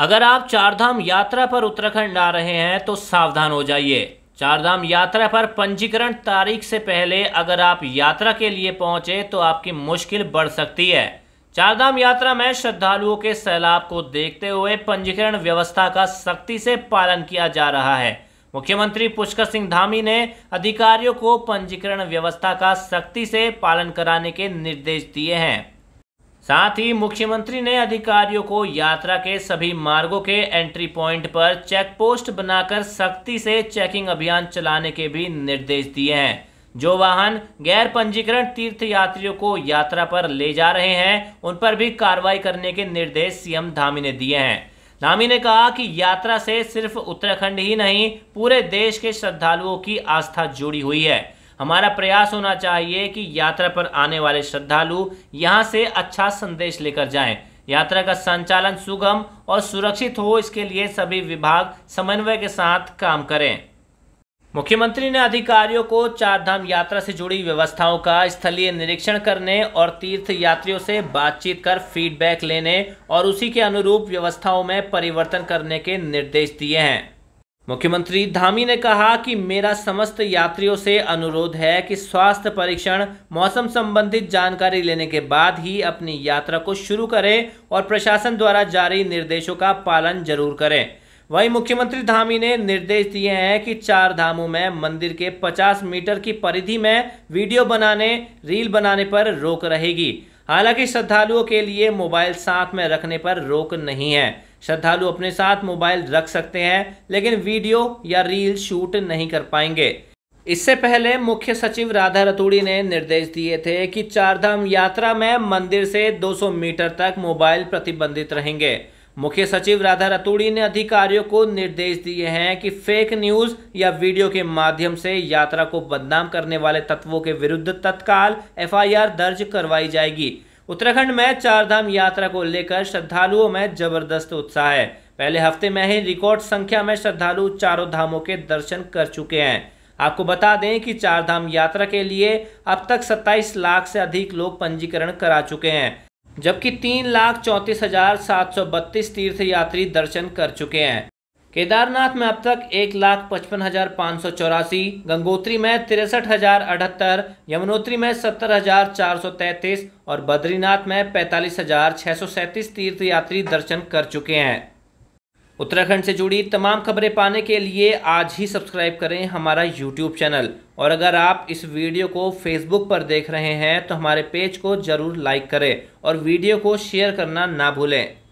अगर आप चारधाम यात्रा पर उत्तराखंड आ रहे हैं तो सावधान हो जाइए चारधाम यात्रा पर पंजीकरण तारीख से पहले अगर आप यात्रा के लिए पहुंचे तो आपकी मुश्किल बढ़ सकती है चारधाम यात्रा में श्रद्धालुओं के सैलाब को देखते हुए पंजीकरण व्यवस्था का सख्ती से पालन किया जा रहा है मुख्यमंत्री पुष्कर सिंह धामी ने अधिकारियों को पंजीकरण व्यवस्था का सख्ती से पालन कराने के निर्देश दिए हैं साथ ही मुख्यमंत्री ने अधिकारियों को यात्रा के सभी मार्गों के एंट्री पॉइंट पर चेक पोस्ट बनाकर सख्ती से चेकिंग अभियान चलाने के भी निर्देश दिए हैं जो वाहन गैर पंजीकरण तीर्थ यात्रियों को यात्रा पर ले जा रहे हैं उन पर भी कार्रवाई करने के निर्देश सीएम धामी ने दिए हैं धामी ने कहा कि यात्रा से सिर्फ उत्तराखंड ही नहीं पूरे देश के श्रद्धालुओं की आस्था जुड़ी हुई है हमारा प्रयास होना चाहिए कि यात्रा पर आने वाले श्रद्धालु यहाँ से अच्छा संदेश लेकर जाएं यात्रा का संचालन सुगम और सुरक्षित हो इसके लिए सभी विभाग समन्वय के साथ काम करें मुख्यमंत्री ने अधिकारियों को चारधाम यात्रा से जुड़ी व्यवस्थाओं का स्थलीय निरीक्षण करने और तीर्थ यात्रियों से बातचीत कर फीडबैक लेने और उसी के अनुरूप व्यवस्थाओं में परिवर्तन करने के निर्देश दिए हैं मुख्यमंत्री धामी ने कहा कि मेरा समस्त यात्रियों से अनुरोध है कि स्वास्थ्य परीक्षण मौसम संबंधित जानकारी लेने के बाद ही अपनी यात्रा को शुरू करें और प्रशासन द्वारा जारी निर्देशों का पालन जरूर करें वहीं मुख्यमंत्री धामी ने निर्देश दिए हैं कि चार धामों में मंदिर के 50 मीटर की परिधि में वीडियो बनाने रील बनाने पर रोक रहेगी हालांकि श्रद्धालुओं के लिए मोबाइल साथ में रखने पर रोक नहीं है श्रद्धालु अपने साथ मोबाइल रख सकते हैं लेकिन वीडियो या रील शूट नहीं कर पाएंगे इससे पहले मुख्य सचिव राधा रतूड़ी ने निर्देश दिए थे कि चारधाम यात्रा में मंदिर से 200 मीटर तक मोबाइल प्रतिबंधित रहेंगे मुख्य सचिव राधा रतूड़ी ने अधिकारियों को निर्देश दिए हैं कि फेक न्यूज या वीडियो के माध्यम से यात्रा को बदनाम करने वाले तत्वों के विरुद्ध तत्काल एफआईआर दर्ज करवाई जाएगी उत्तराखंड में चारधाम यात्रा को लेकर श्रद्धालुओं में जबरदस्त उत्साह है पहले हफ्ते में ही रिकॉर्ड संख्या में श्रद्धालु चारों धामों के दर्शन कर चुके हैं आपको बता दें कि चारधाम यात्रा के लिए अब तक 27 लाख से अधिक लोग पंजीकरण करा चुके हैं जबकि तीन लाख चौंतीस हजार सात सौ बत्तीस तीर्थ यात्री दर्शन कर चुके हैं केदारनाथ में अब तक एक लाख पचपन हज़ार पाँच सौ चौरासी गंगोत्री में तिरसठ हज़ार अठहत्तर यमुनोत्री में सत्तर हज़ार चार सौ तैंतीस और बद्रीनाथ में पैंतालीस हज़ार छः सौ सैंतीस तीर्थयात्री दर्शन कर चुके हैं उत्तराखंड से जुड़ी तमाम खबरें पाने के लिए आज ही सब्सक्राइब करें हमारा यूट्यूब चैनल और अगर आप इस वीडियो को फेसबुक पर देख रहे हैं तो हमारे पेज को ज़रूर लाइक करें और वीडियो को शेयर करना ना भूलें